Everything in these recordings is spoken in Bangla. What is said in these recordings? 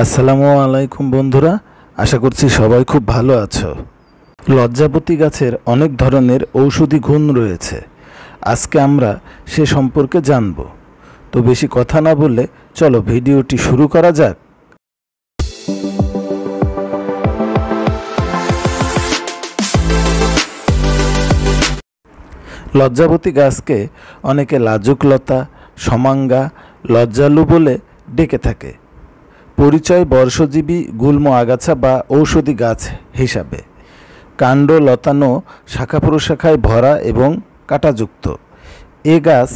আসসালামু আলাইকুম বন্ধুরা আশা করছি সবাই খুব ভালো আছো লজ্জাপতি গাছের অনেক ধরনের ঔষধি গুণ রয়েছে আজকে আমরা সে সম্পর্কে জানব তো বেশি কথা না বলে চলো ভিডিওটি শুরু করা যাক লজ্জাবতী গাছকে অনেকে লাজুকলতা সমাঙ্গা লজ্জালু বলে ডেকে থাকে পরিচয় বর্ষজীবী গুল্ম আগাছা বা ঔষধি গাছ হিসাবে কাণ্ড লতানো শাখা প্রশাখায় ভরা এবং কাটাযুক্ত এ গাছ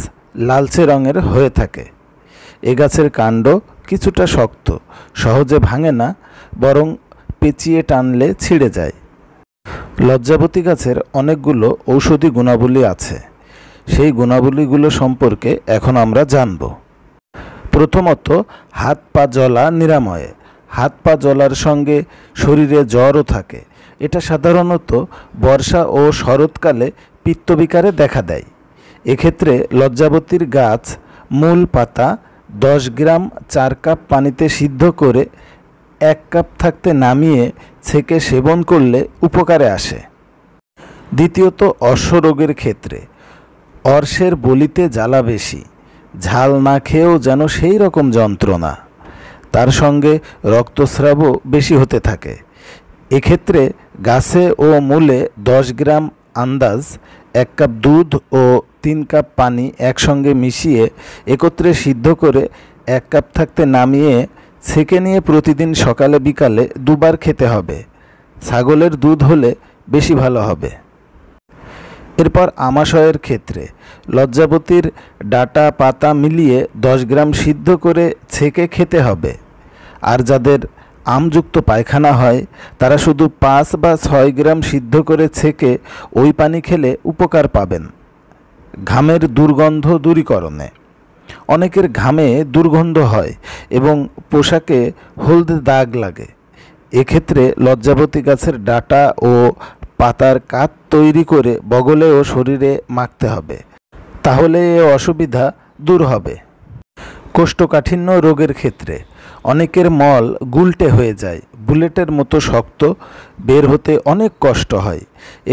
লালচে রঙের হয়ে থাকে এ গাছের কাণ্ড কিছুটা শক্ত সহজে ভাঙে না বরং পেঁচিয়ে টানলে ছিঁড়ে যায় লজ্জাবতী গাছের অনেকগুলো ঔষধি গুণাবলী আছে সেই গুণাবলীগুলো সম্পর্কে এখন আমরা জানবো প্রথমত হাত পা জ্বলা নিরাময়ে হাত পা জ্বলার সঙ্গে শরীরে জ্বরও থাকে এটা সাধারণত বর্ষা ও শরৎকালে পিত্তবিকারে দেখা দেয় এক্ষেত্রে লজ্জাবতীর গাছ মূল পাতা দশ গ্রাম চার কাপ পানিতে সিদ্ধ করে এক কাপ থাকতে নামিয়ে ছেঁকে সেবন করলে উপকারে আসে দ্বিতীয়ত অশ্বরোগের রোগের ক্ষেত্রে অর্শের বলিতে জ্বালা বেশি ঝাল না খেয়েও যেন সেই রকম যন্ত্রণা তার সঙ্গে রক্তস্রাবও বেশি হতে থাকে এক্ষেত্রে গাছে ও মূলে দশ গ্রাম আন্দাজ এক কাপ দুধ ও তিন কাপ পানি একসঙ্গে মিশিয়ে একত্রে সিদ্ধ করে এক কাপ থাকতে নামিয়ে ছেঁকে নিয়ে প্রতিদিন সকালে বিকালে দুবার খেতে হবে ছাগলের দুধ হলে বেশি ভালো হবে এরপর আমাশয়ের ক্ষেত্রে লজ্জাপতির ডাটা পাতা মিলিয়ে দশ গ্রাম সিদ্ধ করে ছেঁকে খেতে হবে আর যাদের আমযুক্ত পায়খানা হয় তারা শুধু পাঁচ বা ছয় গ্রাম সিদ্ধ করে ছেঁকে ওই পানি খেলে উপকার পাবেন ঘামের দুর্গন্ধ দূরীকরণে অনেকের ঘামে দুর্গন্ধ হয় এবং পোশাকে হলদে দাগ লাগে এক্ষেত্রে লজ্জাবতী গাছের ডাটা ও পাতার কাত তৈরি করে বগলে ও শরীরে মাখতে হবে তাহলে এ অসুবিধা দূর হবে কোষ্ঠকাঠিন্য রোগের ক্ষেত্রে অনেকের মল গুলটে হয়ে যায় বুলেটের মতো শক্ত বের হতে অনেক কষ্ট হয়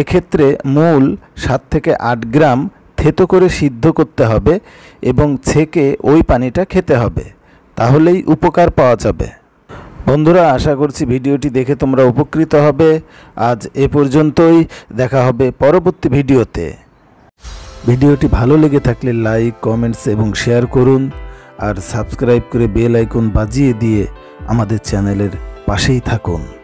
এক্ষেত্রে মূল সাত থেকে আট গ্রাম থেতো করে সিদ্ধ করতে হবে এবং ছেঁকে ওই পানিটা খেতে হবে তাহলেই উপকার পাওয়া যাবে বন্ধুরা আশা করছি ভিডিওটি দেখে তোমরা উপকৃত হবে আজ এ পর্যন্তই দেখা হবে পরবর্তী ভিডিওতে ভিডিওটি ভালো লেগে থাকলে লাইক কমেন্টস এবং শেয়ার করুন আর সাবস্ক্রাইব করে বেল আইকন বাজিয়ে দিয়ে আমাদের চ্যানেলের পাশেই থাকুন